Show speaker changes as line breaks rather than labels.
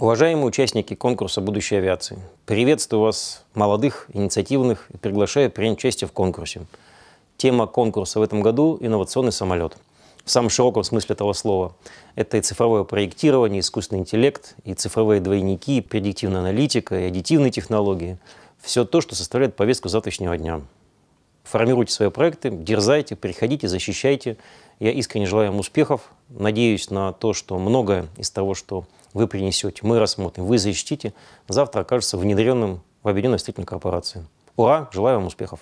Уважаемые участники конкурса будущей авиации», приветствую вас, молодых, инициативных, и приглашаю принять участие в конкурсе. Тема конкурса в этом году – инновационный самолет. В самом широком смысле этого слова. Это и цифровое проектирование, искусственный интеллект, и цифровые двойники, и предиктивная аналитика, и аддитивные технологии. Все то, что составляет повестку завтрашнего дня формируйте свои проекты, дерзайте, приходите, защищайте. Я искренне желаю вам успехов. Надеюсь на то, что многое из того, что вы принесете, мы рассмотрим, вы защитите, завтра окажется внедренным в объединенную строительную корпорацию. Ура! Желаю вам успехов!